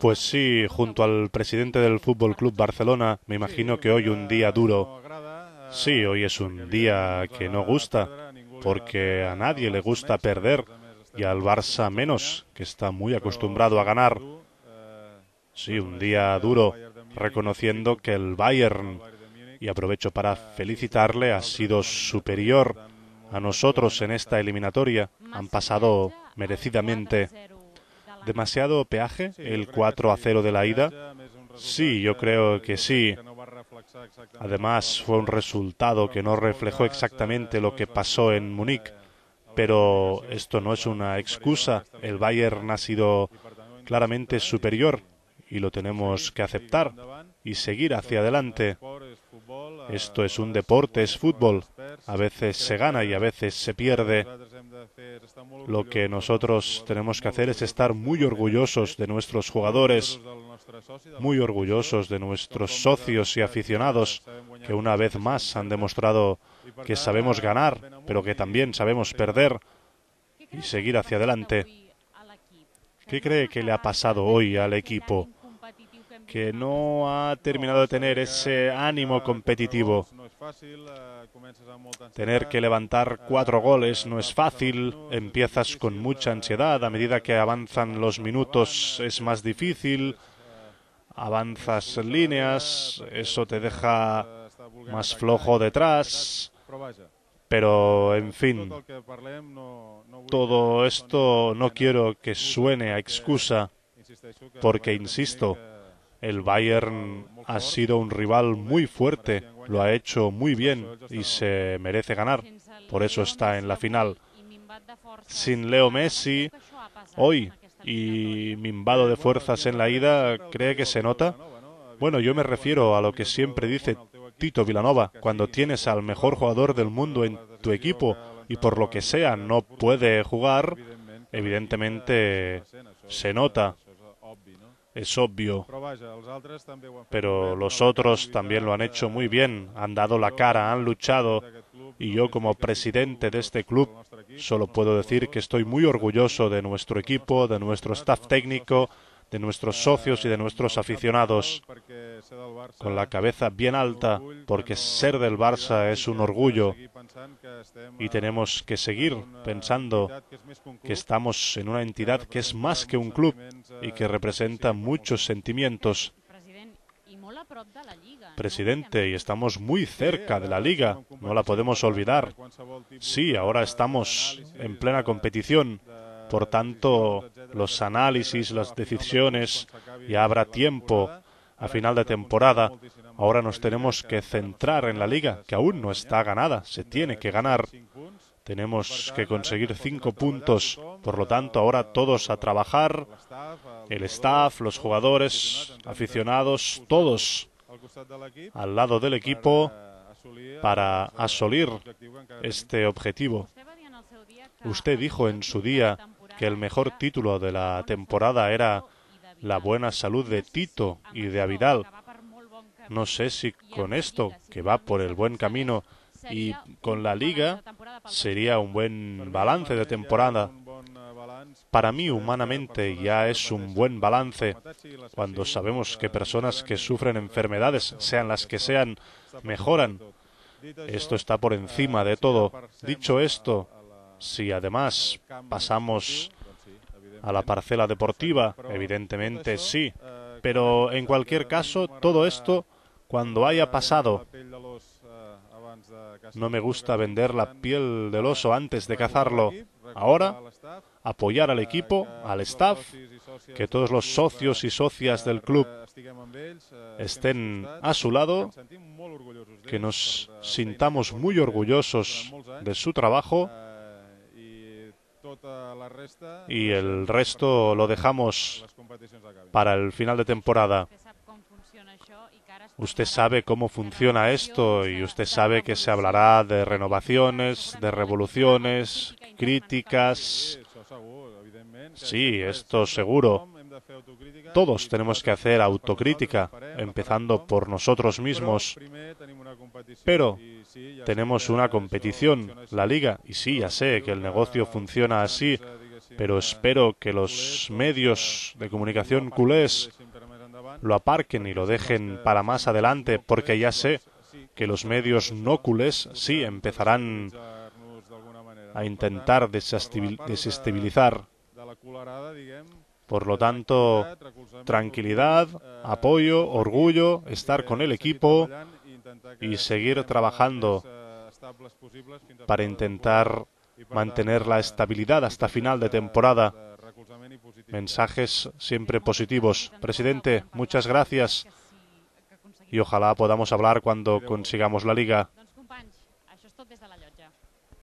Pues sí, junto al presidente del Fútbol Club Barcelona, me imagino que hoy un día duro. Eh, sí, hoy es un día que no gusta, porque a nadie le gusta perder y al Barça menos, que está muy acostumbrado a ganar. Eh, sí, pues un día duro, reconociendo que el Bayern, y aprovecho para eh, felicitarle, ha sido superior a nosotros en esta eliminatoria. Han pasado merecidamente. ¿Demasiado peaje el 4 a 0 de la ida? Sí, yo creo que sí. Además, fue un resultado que no reflejó exactamente eh, lo que pasó en eh, Múnich. Pero esto no es una excusa. El Bayern ha sido claramente superior eh, y lo tenemos que aceptar y seguir hacia adelante. Esto es un deporte, es fútbol. A veces se gana y a veces se pierde. Lo que nosotros tenemos que hacer es estar muy orgullosos de nuestros jugadores, muy orgullosos de nuestros socios y aficionados, que una vez más han demostrado que sabemos ganar, pero que también sabemos perder y seguir hacia adelante. ¿Qué cree que le ha pasado hoy al equipo? Que no ha terminado de tener ese ánimo competitivo. Eh, Tener que levantar eh, cuatro goles no es fácil, empiezas con mucha ansiedad, a medida que avanzan los minutos es más difícil, avanzas líneas, eso te deja más flojo detrás, pero en fin, todo esto no quiero que suene a excusa, porque insisto, el Bayern ha sido un rival muy fuerte, lo ha hecho muy bien y se merece ganar. Por eso está en la final. Sin Leo Messi hoy y mimbado de fuerzas en la ida, ¿cree que se nota? Bueno, yo me refiero a lo que siempre dice Tito Vilanova, cuando tienes al mejor jugador del mundo en tu equipo y por lo que sea no puede jugar, evidentemente se nota es obvio, pero los otros también lo han hecho muy eh, bien, han dado la cara, han luchado y yo como presidente de este club solo puedo decir que estoy muy orgulloso de nuestro equipo, de nuestro staff técnico, de nuestros socios y de nuestros aficionados, con la cabeza bien alta, porque ser del Barça es un orgullo y tenemos que seguir pensando que estamos en una entidad que es más que un club y que representa muchos sentimientos. Presidente, y estamos muy cerca de la liga, no la podemos olvidar. Sí, ahora estamos en plena competición por tanto, los análisis, las decisiones, ya habrá tiempo a final de temporada. Ahora nos tenemos que centrar en la liga, que aún no está ganada, se tiene que ganar. Tenemos que conseguir cinco puntos. Por lo tanto, ahora todos a trabajar, el staff, los jugadores, aficionados, todos al lado del equipo para asolir este objetivo. Usted dijo en su día el mejor título de la temporada era la buena salud de Tito y de Avidal. No sé si con esto, que va por el buen camino, y con la liga sería un buen balance de temporada. Para mí, humanamente, ya es un buen balance cuando sabemos que personas que sufren enfermedades, sean las que sean, mejoran. Esto está por encima de todo. Dicho esto, si además pasamos a la parcela deportiva, evidentemente sí, pero en cualquier caso, todo esto, cuando haya pasado, no me gusta vender la piel del oso antes de cazarlo. Ahora, apoyar al equipo, al staff, que todos los socios y socias del club estén a su lado, que nos sintamos muy orgullosos de su trabajo y el resto lo dejamos para el final de temporada. Usted sabe cómo funciona esto y usted sabe que se hablará de renovaciones, de revoluciones, críticas. Sí, esto seguro. Todos tenemos que hacer autocrítica, empezando por nosotros mismos. Pero tenemos una competición, la liga, y sí, ya sé que el negocio funciona así, pero espero que los pues, medios eh, de comunicación culés lo aparquen y lo dejen para más adelante, porque ya pues, sé que los medios no culés sí empezarán a intentar desestabilizar. Por lo tanto, tranquilidad, eh, apoyo, orgullo, estar con el equipo, y seguir trabajando eh, para intentar mantener la estabilidad hasta final de temporada. Eh, Mensajes siempre positivos. Presidente, muchas gracias y ojalá podamos hablar cuando consigamos la liga.